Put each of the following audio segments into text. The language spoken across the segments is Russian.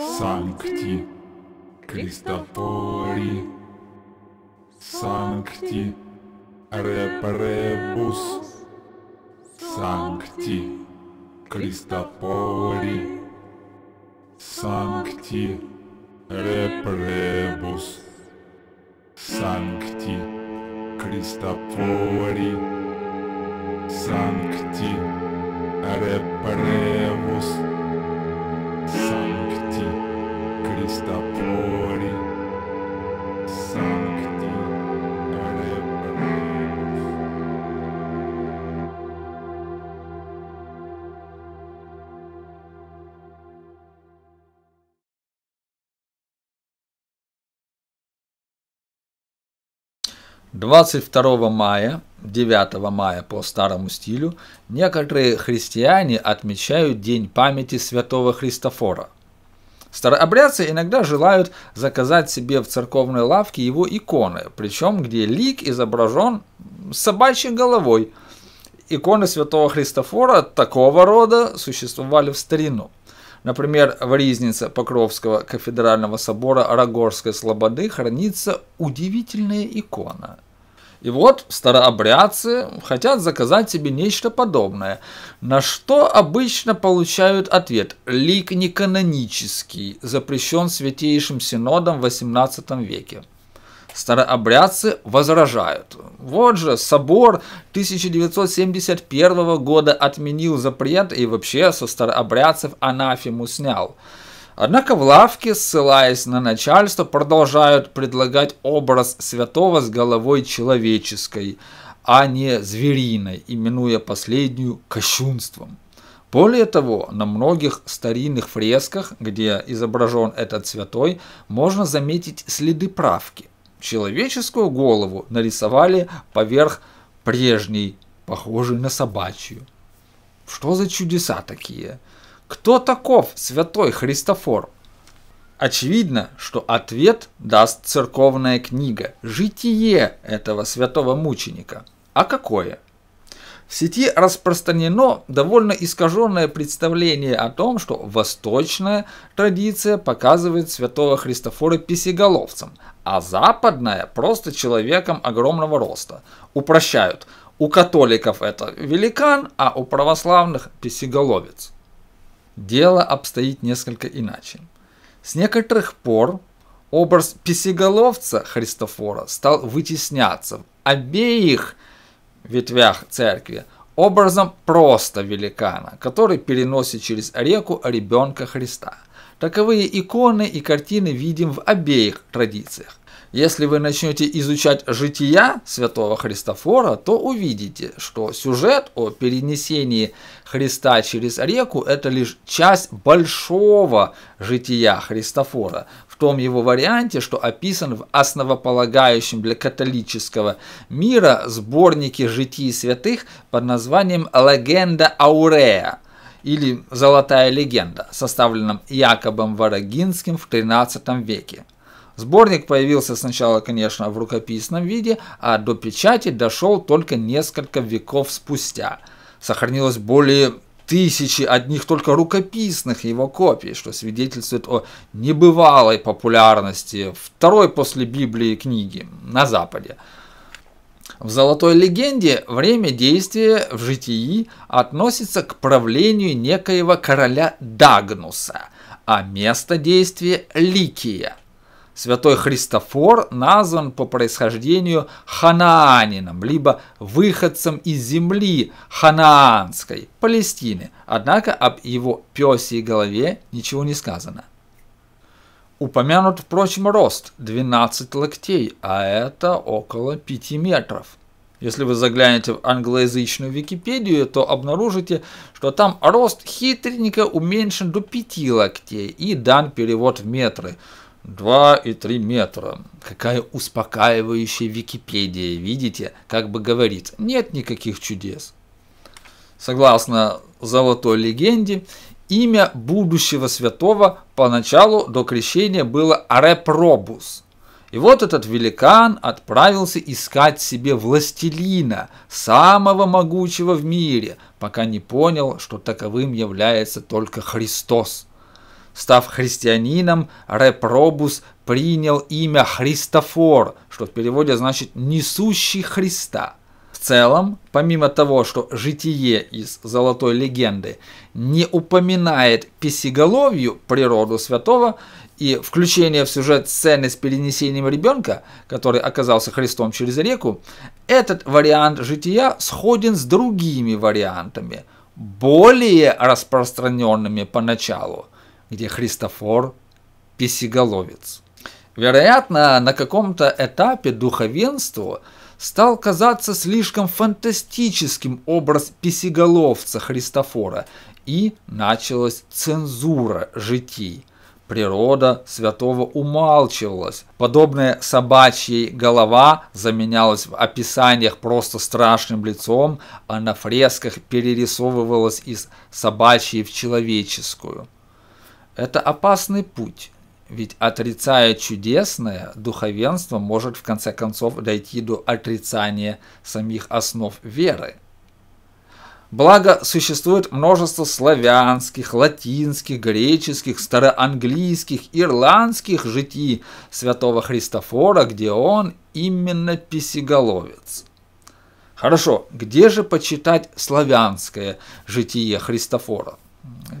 Sancti Christopori Sancti Reprebus Sancti Christopori Sancti Reprebus Sancti Christopori Sancti Reprebus Sancti Reprebus 22 мая 9 мая по старому стилю, некоторые христиане отмечают День памяти святого Христофора – Старообрядцы иногда желают заказать себе в церковной лавке его иконы, причем где лик изображен собачьей головой. Иконы святого Христофора такого рода существовали в старину. Например, в Ризнице Покровского кафедрального собора Рогорской Слободы хранится удивительная икона – и вот старообрядцы хотят заказать себе нечто подобное, на что обычно получают ответ «лик неканонический, запрещен Святейшим Синодом в XVIII веке». Старообрядцы возражают. Вот же собор 1971 года отменил запрет и вообще со старообрядцев анафему снял. Однако в лавке, ссылаясь на начальство, продолжают предлагать образ святого с головой человеческой, а не звериной, именуя последнюю кощунством. Более того, на многих старинных фресках, где изображен этот святой, можно заметить следы правки. Человеческую голову нарисовали поверх прежней, похожей на собачью. Что за чудеса такие? Кто таков святой Христофор? Очевидно, что ответ даст церковная книга, житие этого святого мученика. А какое? В сети распространено довольно искаженное представление о том, что восточная традиция показывает святого Христофора писеголовцем, а западная просто человеком огромного роста. Упрощают, у католиков это великан, а у православных писеголовец дело обстоит несколько иначе. С некоторых пор образ песеголовца Христофора стал вытесняться в обеих ветвях церкви образом просто великана, который переносит через реку ребенка Христа. Таковые иконы и картины видим в обеих традициях. Если вы начнете изучать жития святого Христофора, то увидите, что сюжет о перенесении Христа через реку – это лишь часть большого жития Христофора, в том его варианте, что описан в основополагающем для католического мира сборнике житий святых под названием «Легенда Аурея» или «Золотая легенда», составленном Якобом Варагинским в XIII веке. Сборник появился сначала, конечно, в рукописном виде, а до печати дошел только несколько веков спустя. Сохранилось более тысячи одних только рукописных его копий, что свидетельствует о небывалой популярности второй после Библии книги на Западе. В «Золотой легенде» время действия в житии относится к правлению некоего короля Дагнуса, а место действия – Ликия, Святой Христофор назван по происхождению ханаанином, либо выходцем из земли ханаанской, Палестины. Однако об его песе и голове ничего не сказано. Упомянут, впрочем, рост 12 локтей, а это около 5 метров. Если вы заглянете в англоязычную Википедию, то обнаружите, что там рост хитренько уменьшен до 5 локтей и дан перевод в метры – и 2,3 метра. Какая успокаивающая Википедия, видите, как бы говорит, нет никаких чудес. Согласно золотой легенде, имя будущего святого поначалу до крещения было Арепробус. И вот этот великан отправился искать себе властелина, самого могучего в мире, пока не понял, что таковым является только Христос. Став христианином, Репробус принял имя Христофор, что в переводе значит «несущий Христа». В целом, помимо того, что житие из «Золотой легенды» не упоминает песиголовью природу святого и включение в сюжет сцены с перенесением ребенка, который оказался Христом через реку, этот вариант жития сходен с другими вариантами, более распространенными поначалу – где Христофор – Писиголовец. Вероятно, на каком-то этапе духовенству стал казаться слишком фантастическим образ Писиголовца Христофора, и началась цензура житий. Природа святого умалчивалась. Подобная собачьей голова заменялась в описаниях просто страшным лицом, а на фресках перерисовывалась из собачьей в человеческую. Это опасный путь, ведь отрицая чудесное, духовенство может в конце концов дойти до отрицания самих основ веры. Благо, существует множество славянских, латинских, греческих, староанглийских, ирландских житий святого Христофора, где он именно писеголовец. Хорошо, где же почитать славянское житие Христофора?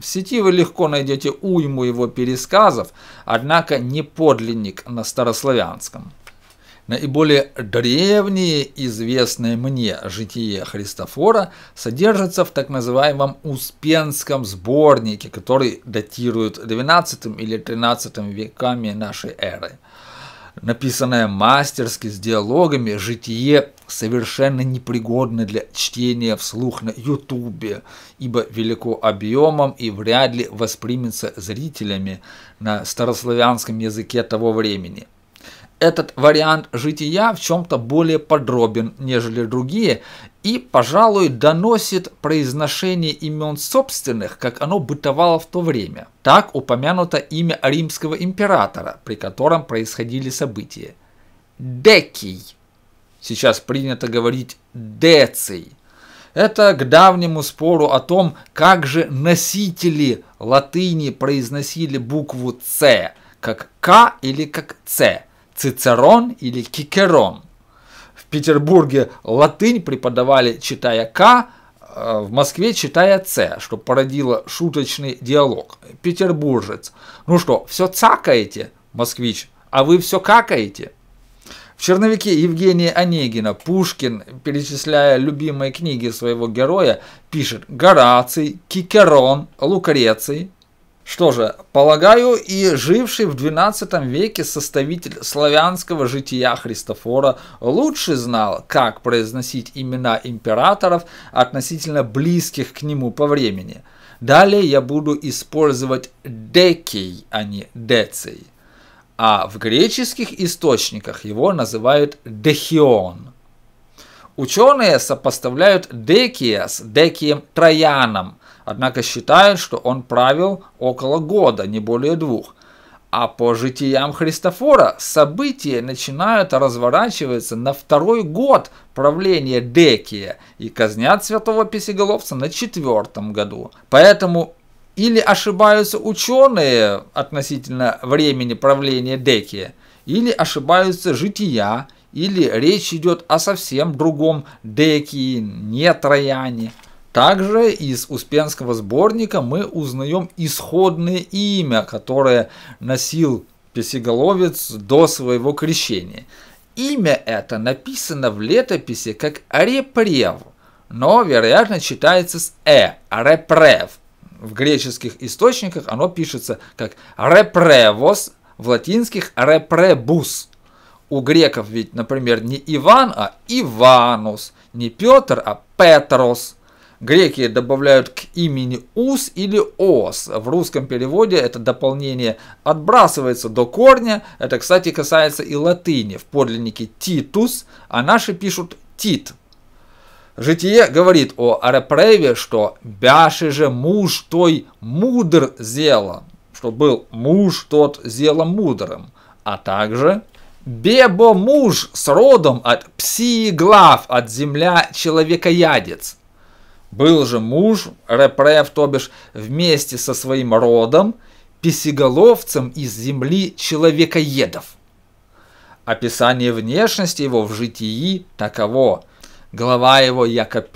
В сети вы легко найдете уйму его пересказов, однако не подлинник на старославянском. Наиболее древние известные мне житие Христофора содержатся в так называемом Успенском сборнике, который датирует XII или XIII веками нашей эры – написанное мастерски с диалогами, житие совершенно непригодно для чтения вслух на Ютубе, ибо велико объемом и вряд ли воспримется зрителями на старославянском языке того времени – этот вариант жития в чем-то более подробен, нежели другие, и, пожалуй, доносит произношение имен собственных, как оно бытовало в то время. Так упомянуто имя римского императора, при котором происходили события. Декий. Сейчас принято говорить Деций. Это к давнему спору о том, как же носители латыни произносили букву «ц», как «к» или как «ц». Цицерон или Кикерон. В Петербурге латынь преподавали, читая К, э, в Москве читая С, что породило шуточный диалог. Петербуржец. Ну что, все цакаете, москвич, а вы все какаете? В черновике Евгения Онегина Пушкин, перечисляя любимые книги своего героя, пишет «Гораций», «Кикерон», «Лукреций», что же, полагаю, и живший в XII веке составитель славянского жития Христофора лучше знал, как произносить имена императоров относительно близких к нему по времени. Далее я буду использовать «декий», а не «деций». А в греческих источниках его называют «дехион». Ученые сопоставляют «декия» с «декием Трояном», однако считает, что он правил около года, не более двух. А по житиям Христофора события начинают разворачиваться на второй год правления Декия и казнят святого песеголовца на четвертом году. Поэтому или ошибаются ученые относительно времени правления Декия, или ошибаются жития, или речь идет о совсем другом Декии, не Трояне. Также из Успенского сборника мы узнаем исходное имя, которое носил песеголовец до своего крещения. Имя это написано в летописи как «репрев», но, вероятно, читается с «э» а – «репрев». В греческих источниках оно пишется как «репревос», в латинских «репребус». У греков ведь, например, не Иван, а Иванус, не Петр, а Петрос – Греки добавляют к имени ус или ос. В русском переводе это дополнение отбрасывается до корня. Это, кстати, касается и латыни. В подлиннике титус, а наши пишут тит. Житие говорит о Арепреве, что «бяши же муж той мудр зела», что был муж тот зела мудрым, а также «бебо муж с родом от пси глав, от земля человекоядец». Был же муж, Репрев, то бишь, вместе со своим родом, песеголовцем из земли человекоедов. Описание внешности его в житии таково. Голова его яко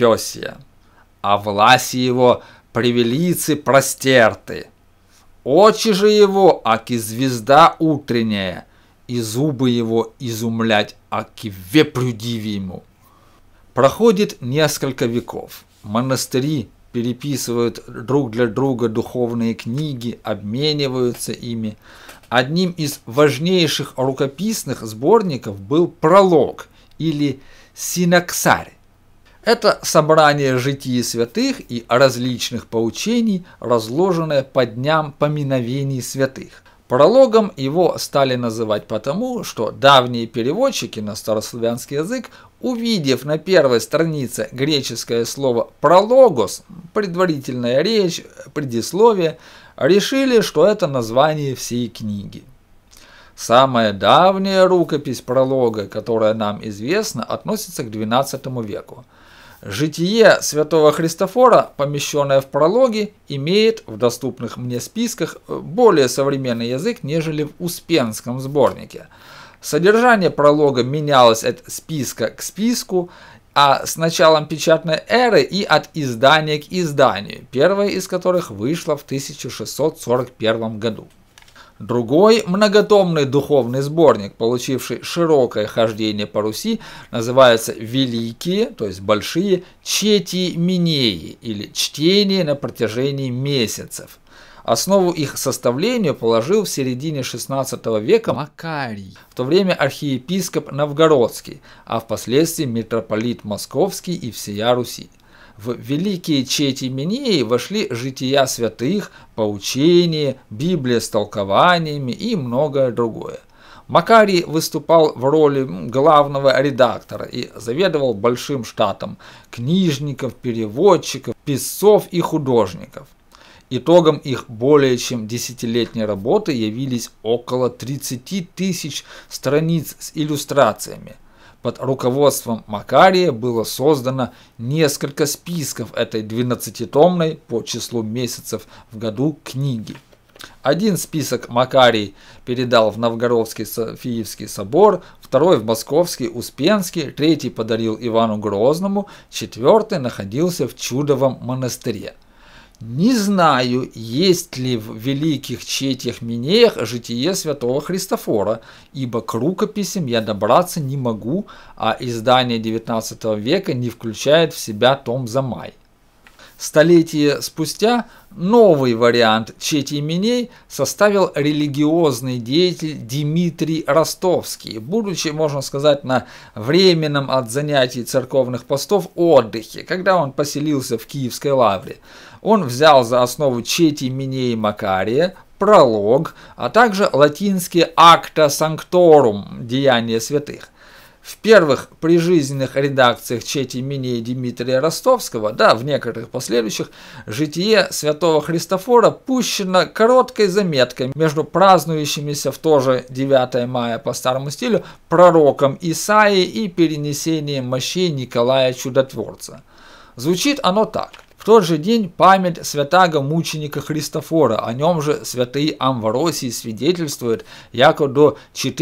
а власи его привелицы простерты. Очи же его, аки звезда утренняя, и зубы его изумлять, аки вепрю ему. Проходит несколько веков. Монастыри переписывают друг для друга духовные книги, обмениваются ими. Одним из важнейших рукописных сборников был пролог или синаксарь. Это собрание житий святых и различных поучений, разложенное по дням поминовений святых. Прологом его стали называть потому, что давние переводчики на старославянский язык Увидев на первой странице греческое слово «прологос», предварительная речь, предисловие, решили, что это название всей книги. Самая давняя рукопись пролога, которая нам известна, относится к XII веку. Житие святого Христофора, помещенное в прологе, имеет в доступных мне списках более современный язык, нежели в Успенском сборнике – Содержание пролога менялось от списка к списку, а с началом печатной эры и от издания к изданию, первое из которых вышло в 1641 году. Другой многотомный духовный сборник, получивший широкое хождение по Руси, называется «Великие», то есть «Большие», «Чети Минеи» или «Чтение на протяжении месяцев». Основу их составлению положил в середине XVI века Макарий, в то время архиепископ Новгородский, а впоследствии митрополит Московский и всея Руси. В великие чети Минеи вошли жития святых, поучения, Библия с толкованиями и многое другое. Макарий выступал в роли главного редактора и заведовал большим штатом книжников, переводчиков, писцов и художников – Итогом их более чем десятилетней работы явились около 30 тысяч страниц с иллюстрациями. Под руководством Макария было создано несколько списков этой 12-томной по числу месяцев в году книги. Один список Макарий передал в Новгородский Софиевский собор, второй в Московский Успенский, третий подарил Ивану Грозному, четвертый находился в Чудовом монастыре. Не знаю, есть ли в великих четьях Минеях житие святого Христофора, ибо к рукописям я добраться не могу, а издание XIX века не включает в себя том Замай. Столетие спустя новый вариант чети именей составил религиозный деятель Дмитрий Ростовский, будучи, можно сказать, на временном от занятий церковных постов отдыхе, когда он поселился в Киевской лавре. Он взял за основу Чети Минеи Макария, пролог, а также латинский «Acta Sanctorum» – «Деяния святых». В первых прижизненных редакциях Чети Минеи Дмитрия Ростовского, да, в некоторых последующих, житие святого Христофора пущено короткой заметкой между празднующимися в то же 9 мая по старому стилю пророком Исаи и перенесением мощей Николая Чудотворца. Звучит оно так – в тот же день память святаго мученика Христофора, о нем же святые Амвросии свидетельствуют, яко до 40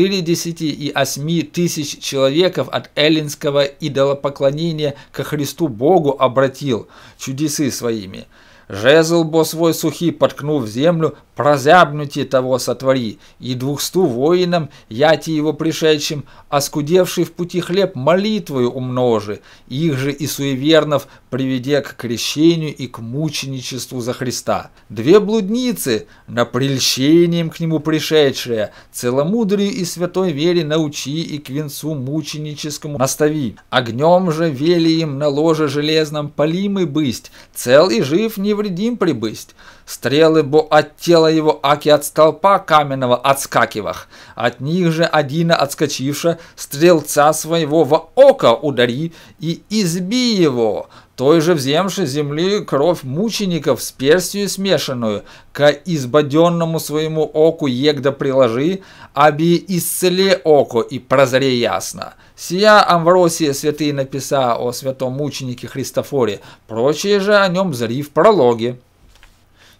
и 8 тысяч человеков от эллинского идолопоклонения ко Христу Богу обратил чудесы своими. Жезл бо свой сухий поткнув в землю, прозябнути того сотвори, и двухсту воинам, яти его пришедшим, оскудевший в пути хлеб молитвою умножи, их же и суевернов приведе к крещению и к мученичеству за Христа. Две блудницы, на прельщением к нему пришедшие, целомудрию и святой вере научи и к венцу мученическому настави. Огнем же вели им на ложе железном полимый бысть, цел и жив не в невредим прибысть. Стрелы бо от тела его аки от столпа каменного отскакивах, от них же один отскочивша стрелца своего во око удари и изби его, той же вземши земли кровь мучеников с перстью смешанную, к избаденному своему оку егда приложи, аби исцели око и прозре ясно. Сия Амвросия святые написа о святом мученике Христофоре, прочие же о нем зри в прологе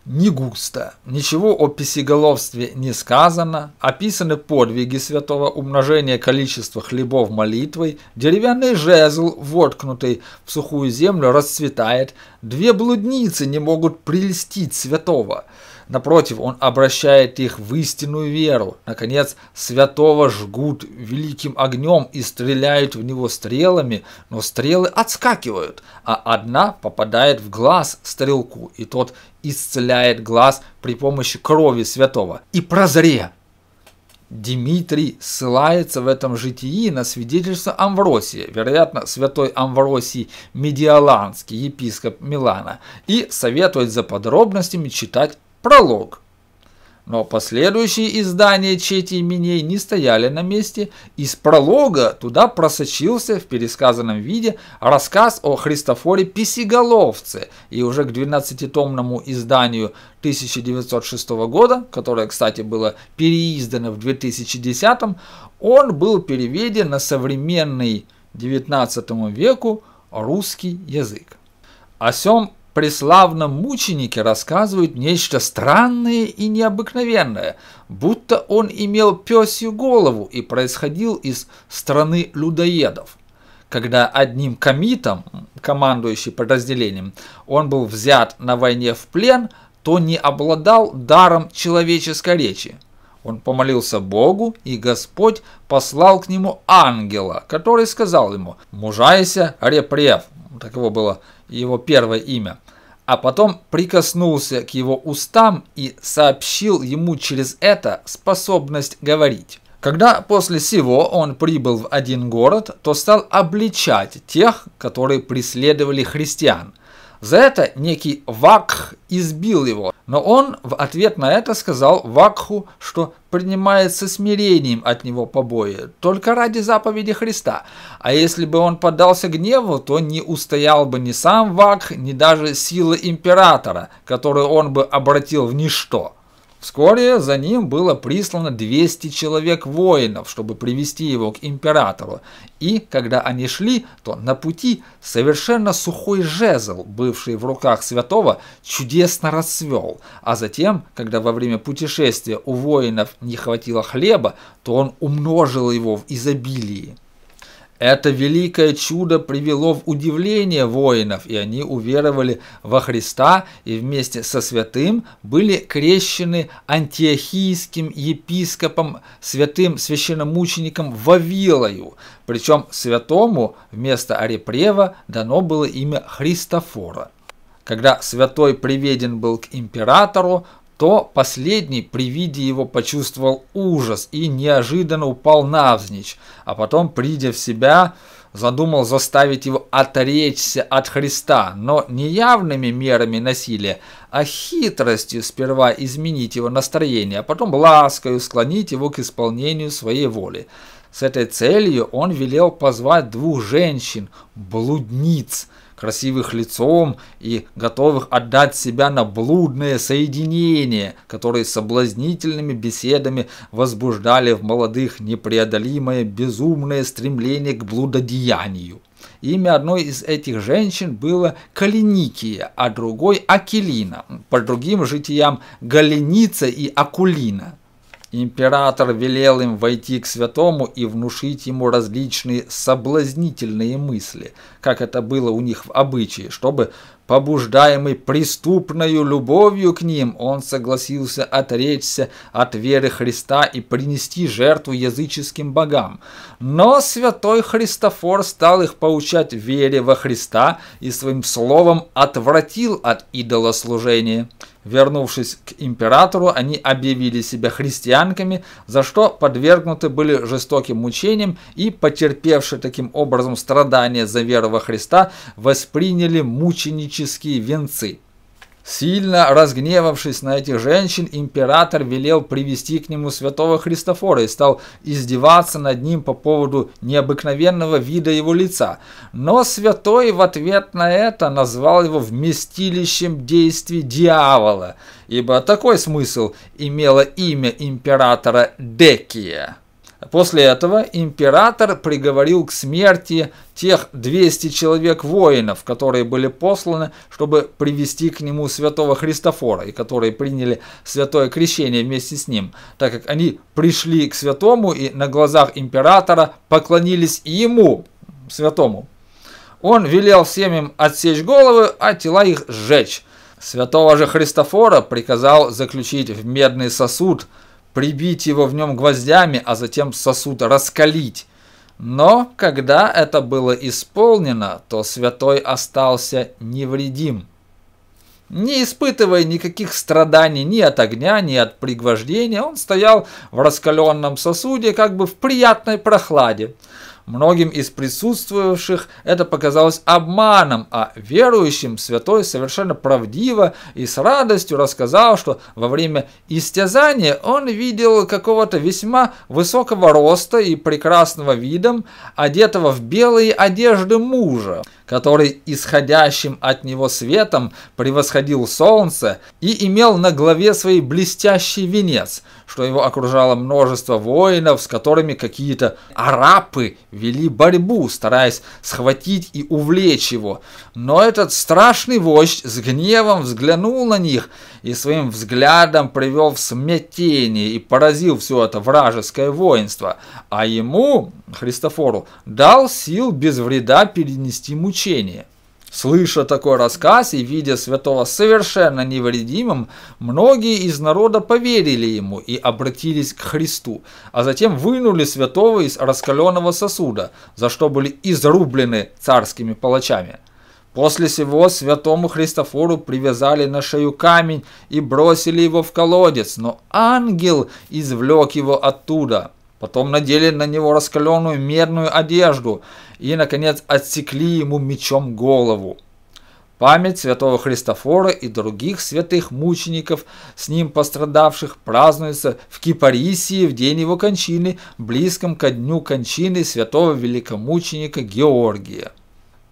не густо, ничего о писиголовстве не сказано, описаны подвиги святого умножение количества хлебов молитвой, деревянный жезл, воткнутый в сухую землю, расцветает, две блудницы не могут прельстить святого – Напротив, он обращает их в истинную веру. Наконец, святого жгут великим огнем и стреляют в него стрелами, но стрелы отскакивают, а одна попадает в глаз стрелку, и тот исцеляет глаз при помощи крови святого. И прозре, Дмитрий ссылается в этом житии на свидетельство Амвросия, вероятно, святой Амвросий Медиаланский, епископ Милана, и советует за подробностями читать Пролог. Но последующие издания Чети Миней не стояли на месте. Из пролога туда просочился в пересказанном виде рассказ о Христофоре Писиголовце. И уже к 12-томному изданию 1906 года, которое, кстати, было переиздано в 2010, он был переведен на современный 19 веку русский язык. О сём преславном мученике рассказывают нечто странное и необыкновенное, будто он имел пёсью голову и происходил из страны людоедов. Когда одним комитом, командующий подразделением, он был взят на войне в плен, то не обладал даром человеческой речи. Он помолился Богу, и Господь послал к нему ангела, который сказал ему «Мужайся, репрев». его было его первое имя, а потом прикоснулся к его устам и сообщил ему через это способность говорить. Когда после сего он прибыл в один город, то стал обличать тех, которые преследовали христиан – за это некий Вакх избил его, но он в ответ на это сказал Вакху, что принимается смирением от него побои, только ради заповеди Христа. А если бы он поддался гневу, то не устоял бы ни сам Вакх, ни даже сила императора, которую он бы обратил в ничто. Вскоре за ним было прислано 200 человек воинов, чтобы привести его к императору. И когда они шли, то на пути совершенно сухой жезл, бывший в руках святого, чудесно расцвел. А затем, когда во время путешествия у воинов не хватило хлеба, то он умножил его в изобилии. Это великое чудо привело в удивление воинов, и они уверовали во Христа и вместе со святым были крещены антиохийским епископом, святым священномучеником Вавилою. Причем святому вместо Арепрева дано было имя Христофора. Когда святой приведен был к императору, то последний при виде его почувствовал ужас и неожиданно упал навзничь, а потом, придя в себя, задумал заставить его отречься от Христа, но не явными мерами насилия, а хитростью сперва изменить его настроение, а потом ласкою склонить его к исполнению своей воли. С этой целью он велел позвать двух женщин, блудниц, красивых лицом и готовых отдать себя на блудное соединение, которые соблазнительными беседами возбуждали в молодых непреодолимое безумное стремление к блудодеянию. Имя одной из этих женщин было Калиникия, а другой Акелина, по другим житиям Галеница и Акулина. Император велел им войти к святому и внушить ему различные соблазнительные мысли, как это было у них в обычае, чтобы Побуждаемый преступною любовью к ним, он согласился отречься от веры Христа и принести жертву языческим богам. Но святой Христофор стал их поучать вере во Христа и своим словом отвратил от идолослужения. Вернувшись к императору, они объявили себя христианками, за что подвергнуты были жестоким мучениям и, потерпевшие таким образом страдания за веру во Христа, восприняли мученичество магические венцы. Сильно разгневавшись на этих женщин, император велел привести к нему святого Христофора и стал издеваться над ним по поводу необыкновенного вида его лица. Но святой в ответ на это назвал его вместилищем действий дьявола, ибо такой смысл имело имя императора Декия. После этого император приговорил к смерти тех 200 человек воинов, которые были посланы, чтобы привести к нему святого Христофора, и которые приняли святое крещение вместе с ним, так как они пришли к святому и на глазах императора поклонились ему, святому. Он велел всем им отсечь головы, а тела их сжечь. Святого же Христофора приказал заключить в медный сосуд – прибить его в нем гвоздями, а затем сосуд раскалить. Но когда это было исполнено, то святой остался невредим. Не испытывая никаких страданий ни от огня, ни от пригвождения, он стоял в раскаленном сосуде как бы в приятной прохладе. Многим из присутствовавших это показалось обманом, а верующим святой совершенно правдиво и с радостью рассказал, что во время истязания он видел какого-то весьма высокого роста и прекрасного видом, одетого в белые одежды мужа который исходящим от него светом превосходил солнце и имел на голове своей блестящий венец, что его окружало множество воинов, с которыми какие-то арапы вели борьбу, стараясь схватить и увлечь его. Но этот страшный вождь с гневом взглянул на них – и своим взглядом привел в смятение и поразил все это вражеское воинство, а ему, Христофору, дал сил без вреда перенести мучение. Слыша такой рассказ и видя святого совершенно невредимым, многие из народа поверили ему и обратились к Христу, а затем вынули святого из раскаленного сосуда, за что были изрублены царскими палачами. После сего святому Христофору привязали на шею камень и бросили его в колодец, но ангел извлек его оттуда. Потом надели на него раскаленную медную одежду и, наконец, отсекли ему мечом голову. Память святого Христофора и других святых мучеников, с ним пострадавших, празднуется в Кипарисии в день его кончины, близком ко дню кончины святого великомученика Георгия.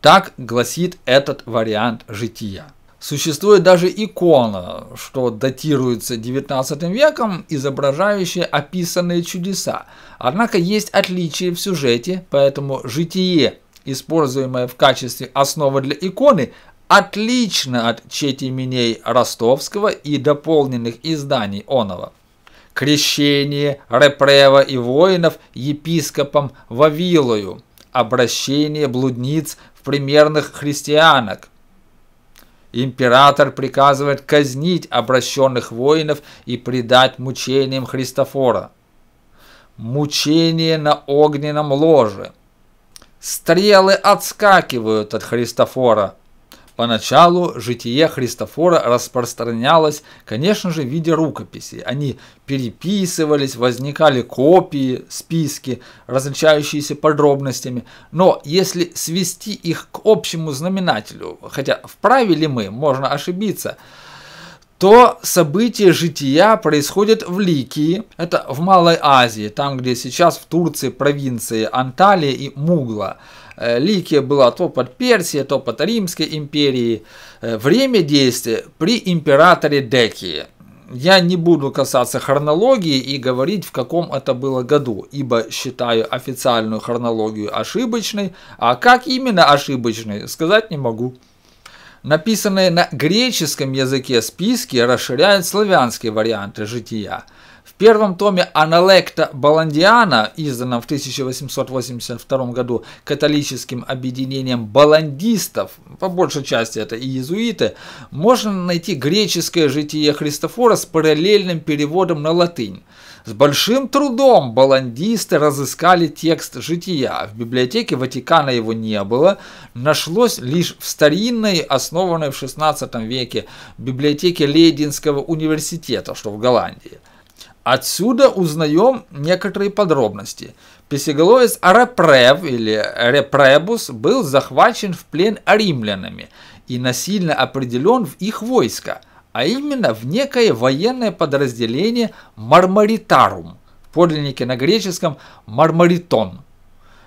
Так гласит этот вариант жития. Существует даже икона, что датируется 19 веком, изображающая описанные чудеса. Однако есть отличия в сюжете, поэтому житие, используемое в качестве основы для иконы, отлично от миней Ростовского и дополненных изданий Онова. Крещение Репрева и воинов епископом Вавилою, обращение блудниц примерных христианок. Император приказывает казнить обращенных воинов и предать мучениям Христофора. Мучение на огненном ложе. Стрелы отскакивают от Христофора – Поначалу житие Христофора распространялось, конечно же, в виде рукописей. Они переписывались, возникали копии, списки, различающиеся подробностями. Но если свести их к общему знаменателю, хотя вправе ли мы, можно ошибиться, то события жития происходят в Ликии, это в Малой Азии, там, где сейчас в Турции провинции Анталия и Мугла. Э, Ликия была то под Персией, то под Римской империей. Э, время действия при императоре Декии. Я не буду касаться хронологии и говорить, в каком это было году, ибо считаю официальную хронологию ошибочной, а как именно ошибочной, сказать не могу. Написанные на греческом языке списки расширяют славянские варианты жития – первом томе Аналекта Баландиана, изданном в 1882 году католическим объединением баландистов, по большей части это и иезуиты, можно найти греческое житие Христофора с параллельным переводом на латынь. С большим трудом баландисты разыскали текст жития. В библиотеке Ватикана его не было, нашлось лишь в старинной, основанной в XVI веке, библиотеке Лейдинского университета, что в Голландии. Отсюда узнаем некоторые подробности. Песеголовец Арепрев или Репребус был захвачен в плен римлянами и насильно определен в их войско, а именно в некое военное подразделение Мармаритарум, в подлиннике на греческом Мармаритон.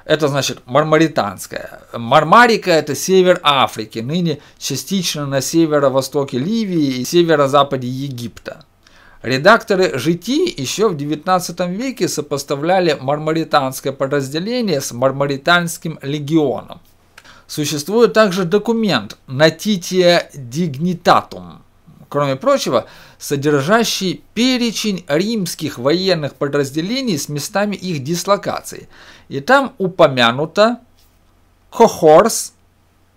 Это значит мармаританская. Мармарика – это север Африки, ныне частично на северо-востоке Ливии и северо-западе Египта. Редакторы житий еще в XIX веке сопоставляли мармаританское подразделение с мармаританским легионом. Существует также документ «Natitio Дигнитатум, кроме прочего, содержащий перечень римских военных подразделений с местами их дислокации. И там упомянуто Хохорс,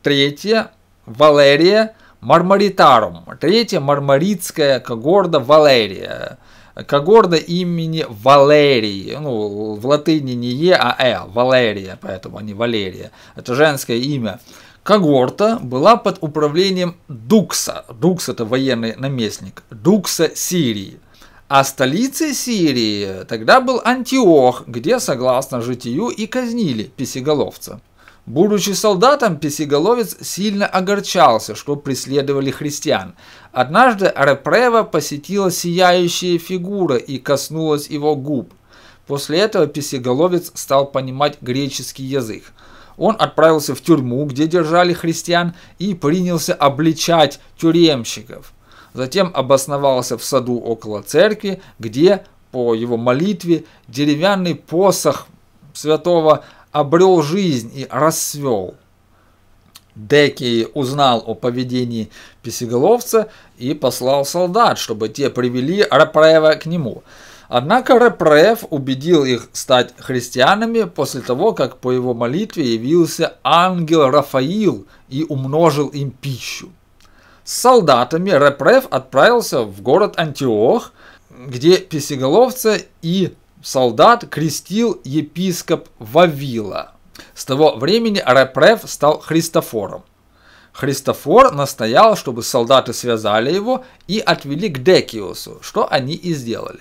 третье, Валерия, Мармаритарум. Третья мармаритская когорда Валерия. Когорда имени Валерий. Ну, в латыни не Е, а Э. Валерия, поэтому а не Валерия. Это женское имя. Когорта была под управлением Дукса. Дукс это военный наместник. Дукса Сирии. А столицей Сирии тогда был Антиох, где, согласно житию, и казнили песеголовца. Будучи солдатом, песиголовец сильно огорчался, что преследовали христиан. Однажды Репрева посетила сияющая фигура и коснулась его губ. После этого песиголовец стал понимать греческий язык. Он отправился в тюрьму, где держали христиан, и принялся обличать тюремщиков. Затем обосновался в саду около церкви, где, по его молитве, деревянный посох святого обрел жизнь и расцвел. Деки узнал о поведении песеголовца и послал солдат, чтобы те привели Репрева к нему. Однако Репрев убедил их стать христианами после того, как по его молитве явился ангел Рафаил и умножил им пищу. С солдатами Репрев отправился в город Антиох, где песеголовца и солдат крестил епископ Вавила. С того времени Репрев стал Христофором. Христофор настоял, чтобы солдаты связали его и отвели к Декиусу, что они и сделали.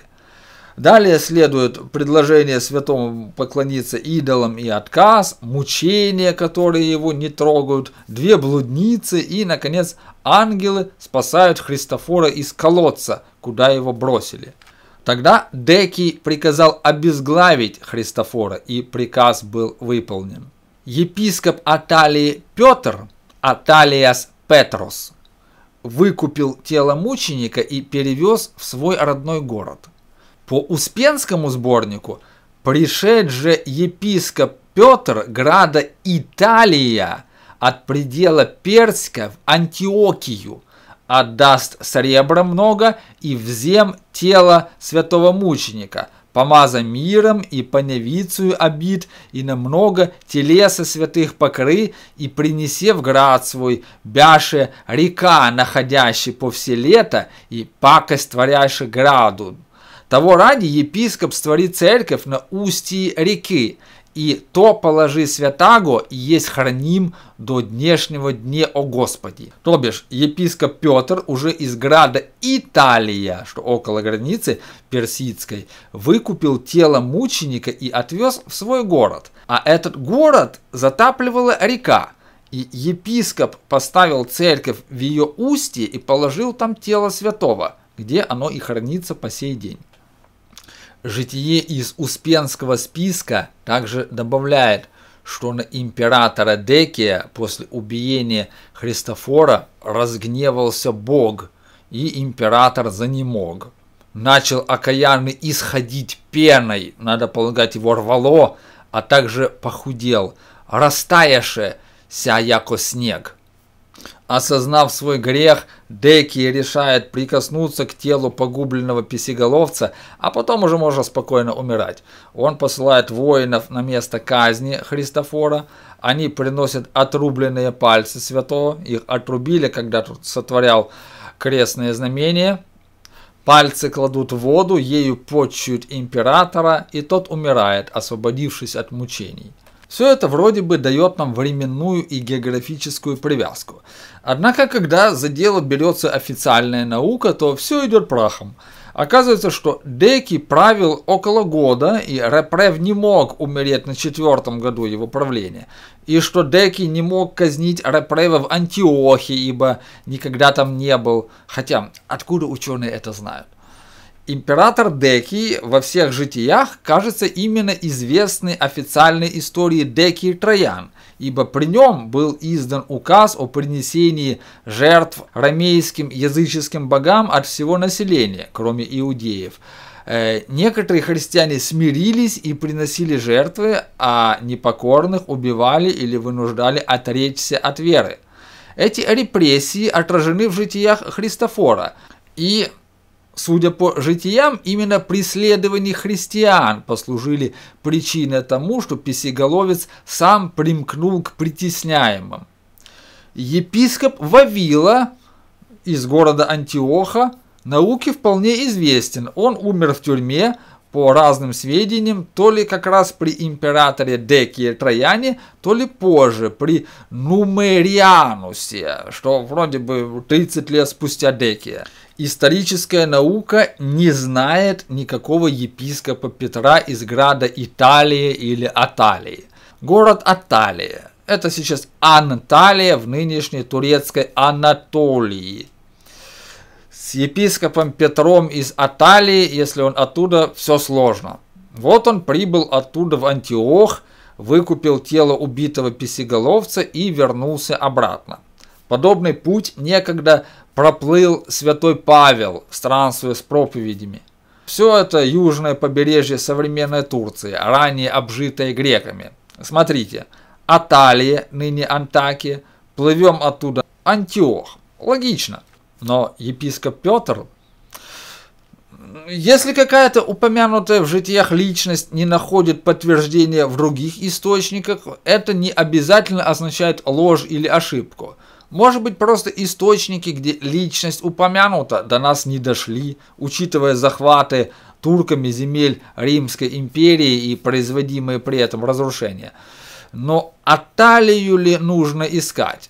Далее следует предложение святому поклониться идолам и отказ, мучения, которые его не трогают, две блудницы и, наконец, ангелы спасают Христофора из колодца, куда его бросили – Тогда Декий приказал обезглавить Христофора, и приказ был выполнен. Епископ Аталии Петр, Аталиас Петрос, выкупил тело мученика и перевез в свой родной город. По Успенскому сборнику пришед же епископ Петр града Италия от предела Персика в Антиокию – отдаст сребра много и взем тело святого мученика, помаза миром и поневицию обид, и на много телеса святых покры, и принесе в град свой, бяше река, находящий по все лето, и пакость творящий граду. Того ради епископ створит церковь на устье реки, и то положи святаго, и есть храним до днешнего дня о Господи. То бишь, епископ Петр уже из града Италия, что около границы персидской, выкупил тело мученика и отвез в свой город. А этот город затапливала река, и епископ поставил церковь в ее устье и положил там тело святого, где оно и хранится по сей день. Житие из Успенского списка также добавляет, что на императора Декия после убиения Христофора разгневался Бог, и император за мог. Начал окаянный исходить пеной, надо полагать, его рвало, а также похудел, растаяше, ся яко снег. Осознав свой грех, Деки решает прикоснуться к телу погубленного писиголовца, а потом уже можно спокойно умирать. Он посылает воинов на место казни Христофора. Они приносят отрубленные пальцы святого. Их отрубили, когда тут сотворял крестные знамения. Пальцы кладут в воду, ею почуют императора, и тот умирает, освободившись от мучений. Все это вроде бы дает нам временную и географическую привязку. Однако, когда за дело берется официальная наука, то все идет прахом. Оказывается, что Деки правил около года, и Репрев не мог умереть на четвертом году его правления, и что Деки не мог казнить Репрева в Антиохе, ибо никогда там не был, хотя откуда ученые это знают. Император Деки во всех житиях кажется именно известной официальной истории Деки и Троян, ибо при нем был издан указ о принесении жертв рамейским языческим богам от всего населения, кроме иудеев. Э, некоторые христиане смирились и приносили жертвы, а непокорных убивали или вынуждали отречься от веры. Эти репрессии отражены в житиях Христофора и Судя по житиям, именно преследование христиан послужили причиной тому, что песеголовец сам примкнул к притесняемым. Епископ Вавила из города Антиоха науке вполне известен. Он умер в тюрьме, по разным сведениям, то ли как раз при императоре Декии Трояне, то ли позже, при Нумерианусе, что вроде бы 30 лет спустя Декия. Историческая наука не знает никакого епископа Петра из града Италии или Аталии. Город Аталия. Это сейчас Анталия в нынешней турецкой Анатолии. С епископом Петром из Аталии, если он оттуда, все сложно. Вот он прибыл оттуда в Антиох, выкупил тело убитого песеголовца и вернулся обратно. Подобный путь некогда проплыл святой Павел, странствуя с проповедями. Все это южное побережье современной Турции, а ранее обжитое греками. Смотрите, Аталия, ныне Антаки, плывем оттуда Антиох. Логично. Но епископ Петр если какая-то упомянутая в житиях личность не находит подтверждения в других источниках, это не обязательно означает ложь или ошибку. Может быть, просто источники, где личность упомянута, до нас не дошли, учитывая захваты турками земель Римской империи и производимые при этом разрушения. Но Аталию ли нужно искать?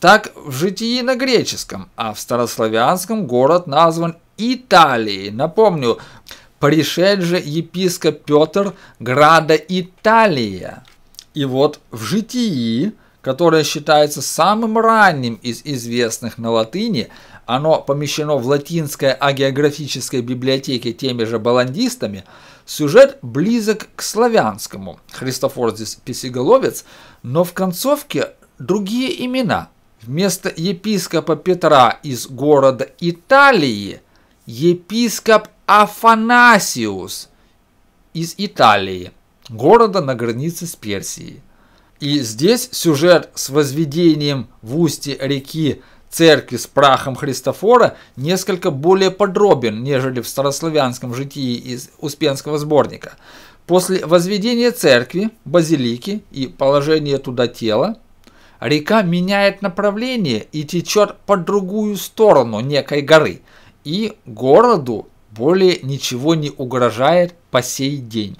Так в житии на греческом, а в старославянском город назван Италией. Напомню, пришед же епископ Петр града Италия. И вот в житии – которое считается самым ранним из известных на латыни, оно помещено в латинской агеографической библиотеке теми же баландистами, сюжет близок к славянскому, Христофор здесь песеголовец, но в концовке другие имена. Вместо епископа Петра из города Италии епископ Афанасиус из Италии, города на границе с Персией. И здесь сюжет с возведением в устье реки церкви с прахом Христофора несколько более подробен, нежели в старославянском житии из Успенского сборника. После возведения церкви, базилики и положения туда тела, река меняет направление и течет по другую сторону некой горы, и городу более ничего не угрожает по сей день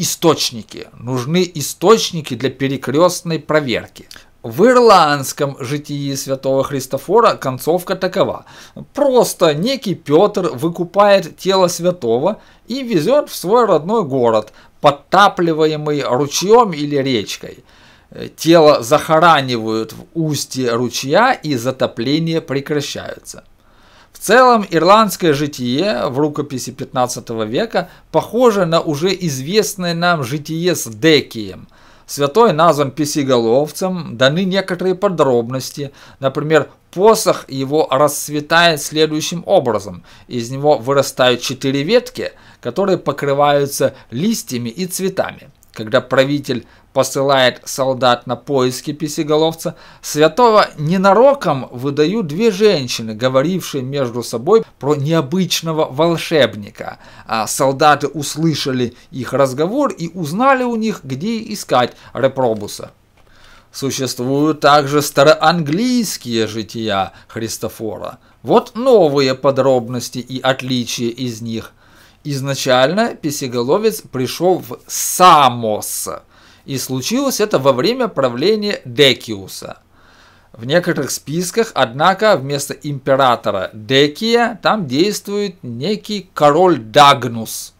источники. Нужны источники для перекрестной проверки. В ирландском житии святого Христофора концовка такова. Просто некий Петр выкупает тело святого и везет в свой родной город, подтапливаемый ручьем или речкой. Э, тело захоранивают в устье ручья и затопление прекращается. В целом, ирландское житие в рукописи 15 века похоже на уже известное нам житие с Декием. Святой назван Писиголовцем даны некоторые подробности, например, посох его расцветает следующим образом. Из него вырастают четыре ветки, которые покрываются листьями и цветами. Когда правитель посылает солдат на поиски писиголовца. святого ненароком выдают две женщины, говорившие между собой про необычного волшебника. А солдаты услышали их разговор и узнали у них, где искать Репробуса. Существуют также староанглийские жития Христофора. Вот новые подробности и отличия из них. Изначально писиголовец пришел в Самос – и случилось это во время правления Декиуса. В некоторых списках, однако, вместо императора Декия там действует некий король Дагнус.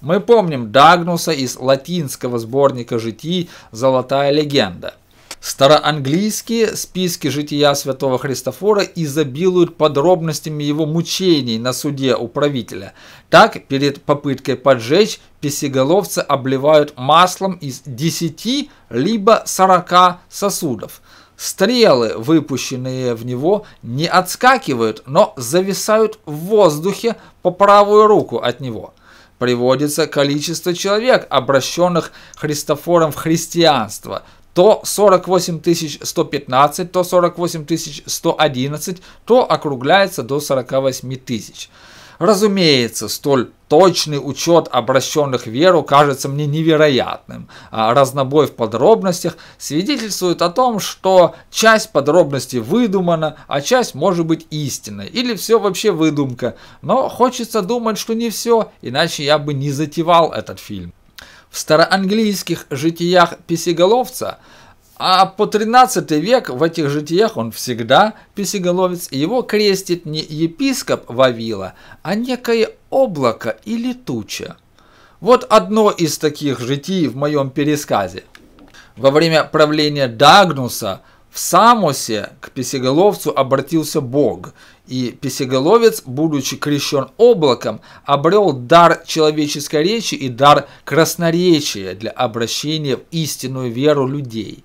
Мы помним Дагнуса из латинского сборника житий «Золотая легенда». Староанглийские списки жития святого Христофора изобилуют подробностями его мучений на суде у правителя. Так, перед попыткой поджечь, песеголовцы обливают маслом из 10 либо 40 сосудов. Стрелы, выпущенные в него, не отскакивают, но зависают в воздухе по правую руку от него. Приводится количество человек, обращенных Христофором в христианство – то 48 115, то 48 111, то округляется до 48 тысяч. Разумеется, столь точный учет обращенных в веру кажется мне невероятным. А разнобой в подробностях свидетельствует о том, что часть подробностей выдумана, а часть может быть истинной, или все вообще выдумка. Но хочется думать, что не все, иначе я бы не затевал этот фильм. В староанглийских житиях писиголовца, а по 13 век в этих житиях он всегда писиголовец его крестит не епископ Вавила, а некое облако или туча. Вот одно из таких житий в моем пересказе. Во время правления Дагнуса в Самосе к писиголовцу обратился Бог и песеголовец, будучи крещен облаком, обрел дар человеческой речи и дар красноречия для обращения в истинную веру людей.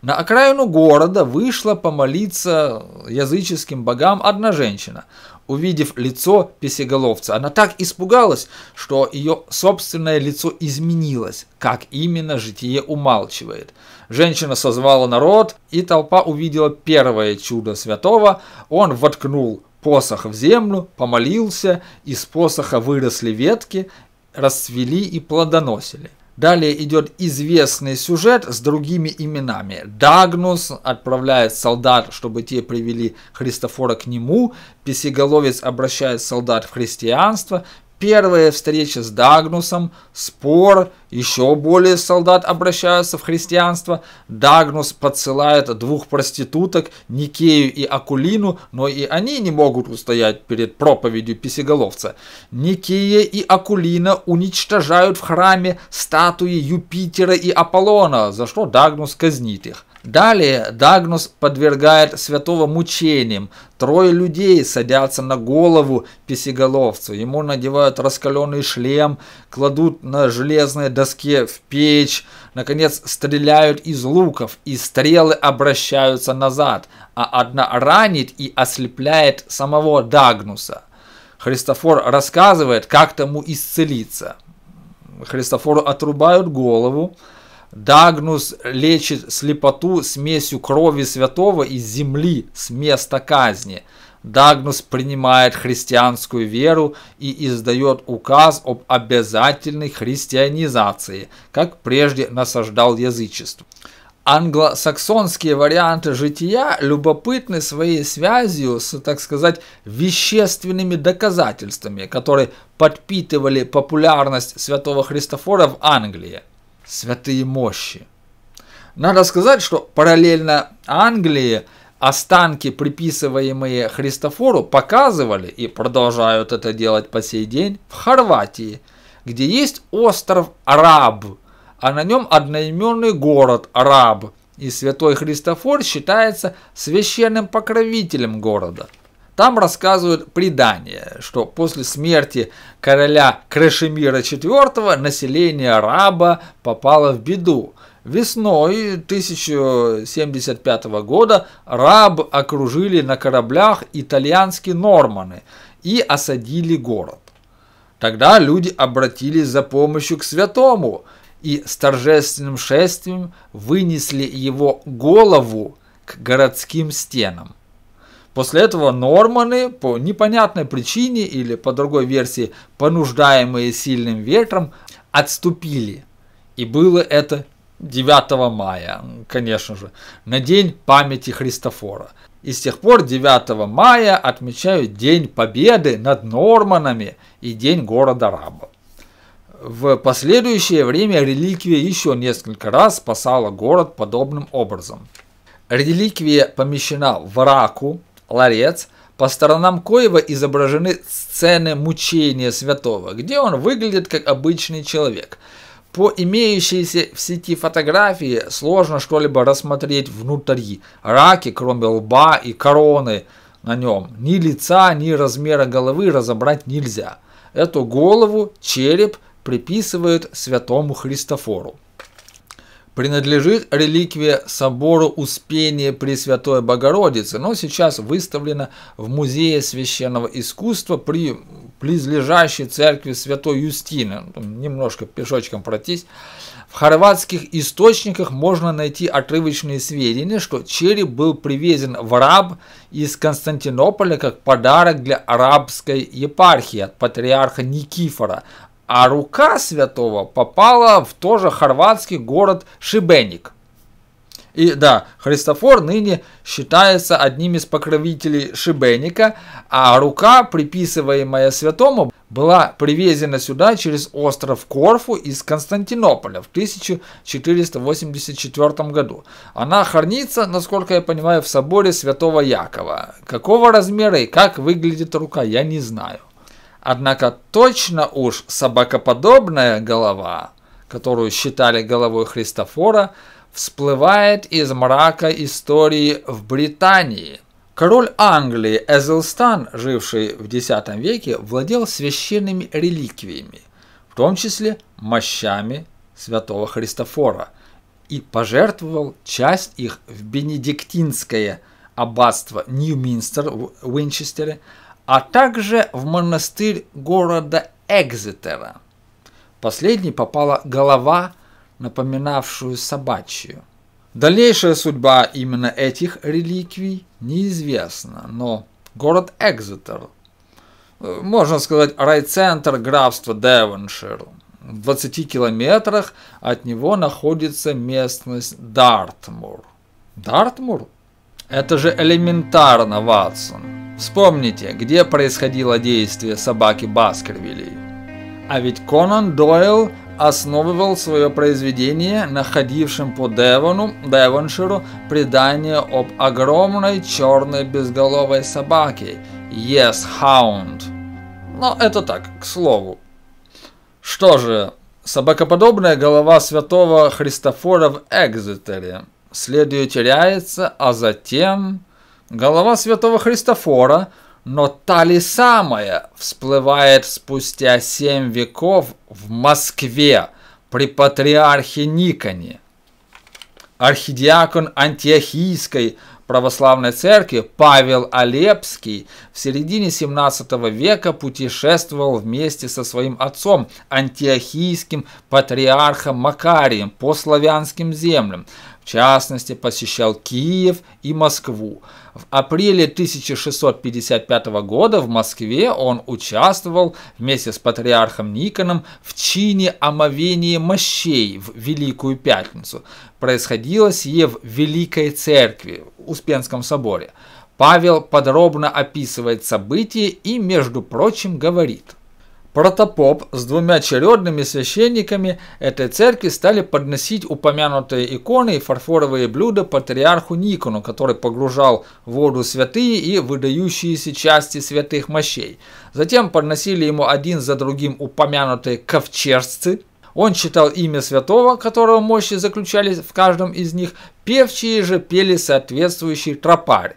На окраину города вышла помолиться языческим богам одна женщина увидев лицо песеголовца, она так испугалась, что ее собственное лицо изменилось, как именно житие умалчивает. Женщина созвала народ, и толпа увидела первое чудо святого. Он воткнул посох в землю, помолился, из посоха выросли ветки, расцвели и плодоносили. Далее идет известный сюжет с другими именами. Дагнус отправляет солдат, чтобы те привели Христофора к нему. Песеголовец обращает солдат в христианство. Первая встреча с Дагнусом, спор, еще более солдат обращаются в христианство. Дагнус подсылает двух проституток, Никею и Акулину, но и они не могут устоять перед проповедью писеголовца. Никея и Акулина уничтожают в храме статуи Юпитера и Аполлона, за что Дагнус казнит их. Далее Дагнус подвергает святого мучениям. Трое людей садятся на голову писиголовцу, Ему надевают раскаленный шлем, кладут на железной доске в печь. Наконец стреляют из луков, и стрелы обращаются назад. А одна ранит и ослепляет самого Дагнуса. Христофор рассказывает, как тому исцелиться. Христофору отрубают голову, Дагнус лечит слепоту смесью крови святого из земли с места казни. Дагнус принимает христианскую веру и издает указ об обязательной христианизации, как прежде насаждал язычество. Англосаксонские варианты жития любопытны своей связью с, так сказать, вещественными доказательствами, которые подпитывали популярность святого Христофора в Англии святые мощи. Надо сказать, что параллельно Англии останки, приписываемые Христофору, показывали и продолжают это делать по сей день в Хорватии, где есть остров Раб, а на нем одноименный город Раб, и святой Христофор считается священным покровителем города – там рассказывают предание, что после смерти короля Крашемира IV население Раба попало в беду. Весной 1075 года раб окружили на кораблях итальянские норманы и осадили город. Тогда люди обратились за помощью к святому и с торжественным шествием вынесли его голову к городским стенам. После этого норманы по непонятной причине или по другой версии понуждаемые сильным ветром отступили. И было это 9 мая, конечно же, на день памяти Христофора. И с тех пор 9 мая отмечают День Победы над Норманами и День города Раба. В последующее время реликвия еще несколько раз спасала город подобным образом. Реликвия помещена в Раку, ларец, по сторонам коего изображены сцены мучения святого, где он выглядит как обычный человек. По имеющейся в сети фотографии сложно что-либо рассмотреть внутри. Раки, кроме лба и короны на нем, ни лица, ни размера головы разобрать нельзя. Эту голову, череп, приписывают святому Христофору принадлежит реликвия собору Успения Пресвятой Богородицы, но сейчас выставлена в Музее священного искусства при близлежащей церкви Святой Юстины. Ну, немножко пешочком пройтись. В хорватских источниках можно найти отрывочные сведения, что череп был привезен в Раб из Константинополя как подарок для арабской епархии от патриарха Никифора, а рука святого попала в тоже хорватский город Шибеник. И да, Христофор ныне считается одним из покровителей Шибеника, а рука, приписываемая святому, была привезена сюда через остров Корфу из Константинополя в 1484 году. Она хранится, насколько я понимаю, в соборе святого Якова. Какого размера и как выглядит рука, я не знаю. Однако точно уж собакоподобная голова, которую считали головой Христофора, всплывает из мрака истории в Британии. Король Англии Эзелстан, живший в X веке, владел священными реликвиями, в том числе мощами святого Христофора, и пожертвовал часть их в бенедиктинское аббатство Ньюминстер в Уинчестере, а также в монастырь города Экзетера. Последней попала голова, напоминавшую собачью. Дальнейшая судьба именно этих реликвий неизвестна, но город Экзетер, э, можно сказать, райцентр графства Девоншир, в 20 километрах от него находится местность Дартмур. Дартмур? Это же элементарно, Ватсон. Вспомните, где происходило действие собаки Баскервилей. А ведь Конан Дойл основывал свое произведение находившим по Девону, Девонширу, предание об огромной черной безголовой собаке Yes Hound. Но это так, к слову. Что же, собакоподобная голова святого Христофора в Экзетере. Следует теряется, а затем голова святого Христофора, но та ли самая всплывает спустя семь веков в Москве при патриархе Никоне. Архидиакон Антиохийской православной церкви Павел Олепский в середине 17 века путешествовал вместе со своим отцом, антиохийским патриархом Макарием по славянским землям, в частности, посещал Киев и Москву. В апреле 1655 года в Москве он участвовал вместе с патриархом Никоном в чине омовения мощей в Великую Пятницу. Происходило сие в Великой Церкви, Успенском соборе. Павел подробно описывает события и, между прочим, говорит – Протопоп с двумя чередными священниками этой церкви стали подносить упомянутые иконы и фарфоровые блюда патриарху Никону, который погружал в воду святые и выдающиеся части святых мощей. Затем подносили ему один за другим упомянутые ковчежцы, он читал имя святого, которого мощи заключались в каждом из них, певчие же пели соответствующий тропарь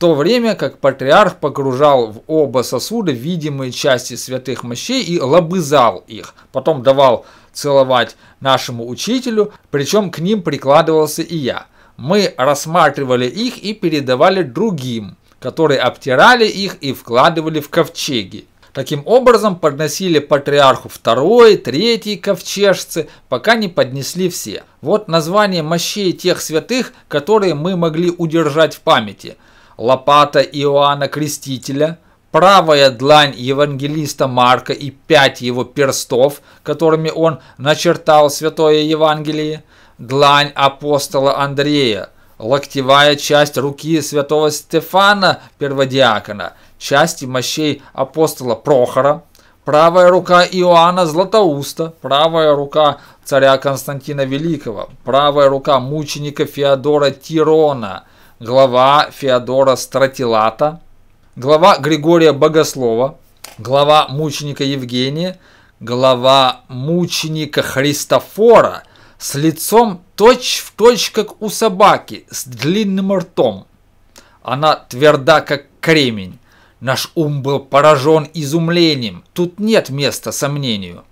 то время как патриарх погружал в оба сосуда видимые части святых мощей и лобызал их, потом давал целовать нашему учителю, причем к ним прикладывался и я. Мы рассматривали их и передавали другим, которые обтирали их и вкладывали в ковчеги. Таким образом подносили патриарху второй, третий ковчежцы, пока не поднесли все. Вот название мощей тех святых, которые мы могли удержать в памяти – лопата Иоанна Крестителя, правая длань евангелиста Марка и пять его перстов, которыми он начертал Святое Евангелие, длань апостола Андрея, локтевая часть руки святого Стефана Перводиакона, части мощей апостола Прохора, правая рука Иоанна Златоуста, правая рука царя Константина Великого, правая рука мученика Феодора Тирона – глава Феодора Стратилата, глава Григория Богослова, глава мученика Евгения, глава мученика Христофора с лицом точь-в-точь, как у собаки, с длинным ртом. Она тверда, как кремень. Наш ум был поражен изумлением. Тут нет места сомнению.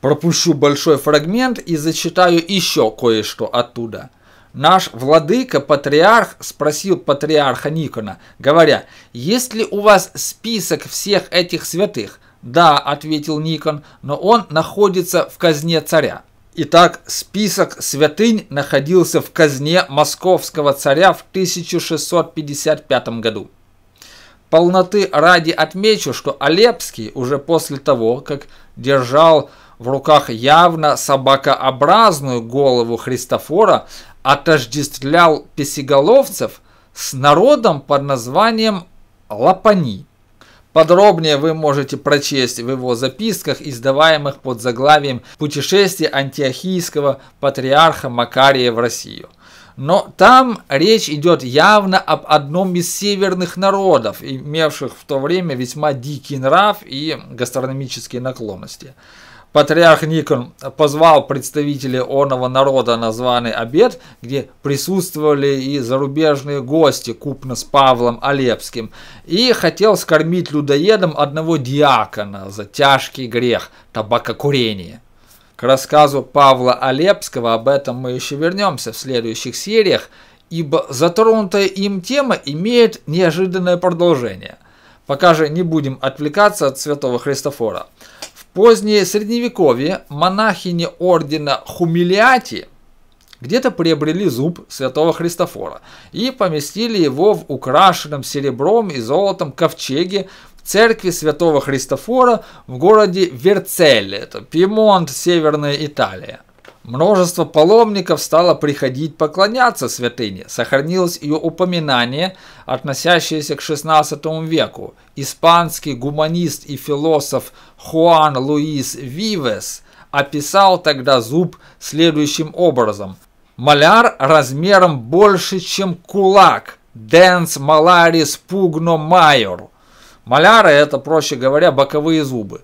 Пропущу большой фрагмент и зачитаю еще кое-что оттуда – Наш владыка-патриарх спросил патриарха Никона, говоря, «Есть ли у вас список всех этих святых?» «Да», — ответил Никон, — «но он находится в казне царя». Итак, список святынь находился в казне московского царя в 1655 году. Полноты ради отмечу, что Алепский уже после того, как держал в руках явно собакообразную голову Христофора, отождествлял песеголовцев с народом под названием Лапани. Подробнее вы можете прочесть в его записках, издаваемых под заглавием «Путешествие антиохийского патриарха Макария в Россию». Но там речь идет явно об одном из северных народов, имевших в то время весьма дикий нрав и гастрономические наклонности – Патриарх Никон позвал представителей оного народа на званый обед, где присутствовали и зарубежные гости, купно с Павлом Олепским, и хотел скормить людоедом одного диакона за тяжкий грех – табакокурение. К рассказу Павла Олепского об этом мы еще вернемся в следующих сериях, ибо затронутая им тема имеет неожиданное продолжение. Пока же не будем отвлекаться от святого Христофора позднее средневековье монахини ордена Хумилиати где-то приобрели зуб святого Христофора и поместили его в украшенном серебром и золотом ковчеге в церкви святого Христофора в городе Верцелле, это Пьемонт, Северная Италия – Множество паломников стало приходить поклоняться святыне. Сохранилось ее упоминание, относящееся к XVI веку. Испанский гуманист и философ Хуан Луис Вивес описал тогда зуб следующим образом. Маляр размером больше, чем кулак. Денс маларис пугно майор. Маляры – это, проще говоря, боковые зубы.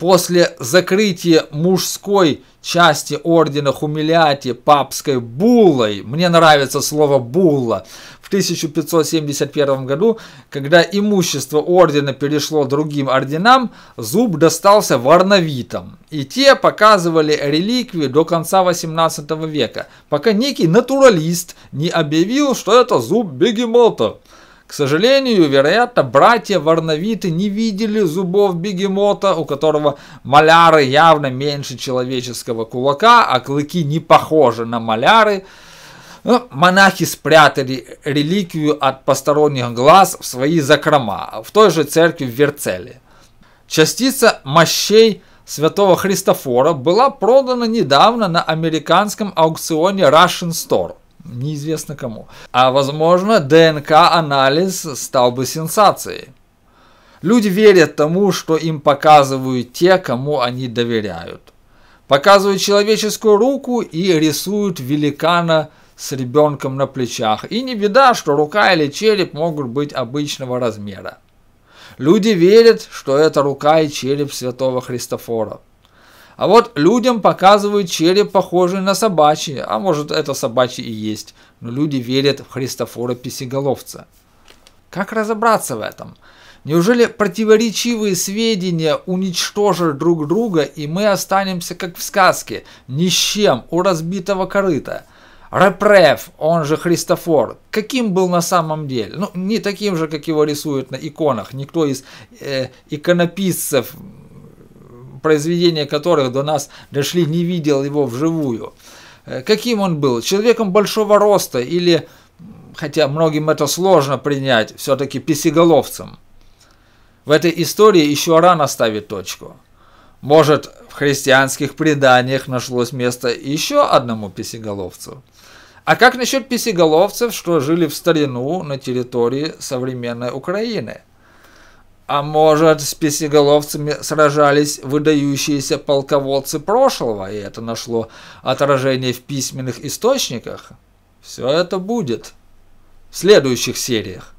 После закрытия мужской части ордена Хумилиати папской буллой, мне нравится слово булла, в 1571 году, когда имущество ордена перешло другим орденам, зуб достался варновитам, и те показывали реликвии до конца 18 века, пока некий натуралист не объявил, что это зуб бегемота. К сожалению, вероятно, братья Варновиты не видели зубов бегемота, у которого маляры явно меньше человеческого кулака, а клыки не похожи на маляры. Но ну, монахи спрятали реликвию от посторонних глаз в свои закрома, в той же церкви в Верцеле. Частица мощей святого Христофора была продана недавно на американском аукционе Russian Store неизвестно кому. А возможно, ДНК-анализ стал бы сенсацией. Люди верят тому, что им показывают те, кому они доверяют. Показывают человеческую руку и рисуют великана с ребенком на плечах. И не беда, что рука или череп могут быть обычного размера. Люди верят, что это рука и череп святого Христофора. А вот людям показывают череп, похожий на собачий, а может это собачий и есть, но люди верят в Христофора Песеголовца. Как разобраться в этом? Неужели противоречивые сведения уничтожат друг друга, и мы останемся как в сказке, ни с чем, у разбитого корыта? Репрев, он же Христофор, каким был на самом деле? Ну, не таким же, как его рисуют на иконах. Никто из э, иконописцев произведения которых до нас дошли, не видел его вживую. Э, каким он был? Человеком большого роста или, хотя многим это сложно принять, все-таки писиголовцем В этой истории еще рано ставить точку. Может, в христианских преданиях нашлось место еще одному писиголовцу А как насчет писиголовцев что жили в старину на территории современной Украины – а может, с песеголовцами сражались выдающиеся полководцы прошлого, и это нашло отражение в письменных источниках? Все это будет в следующих сериях.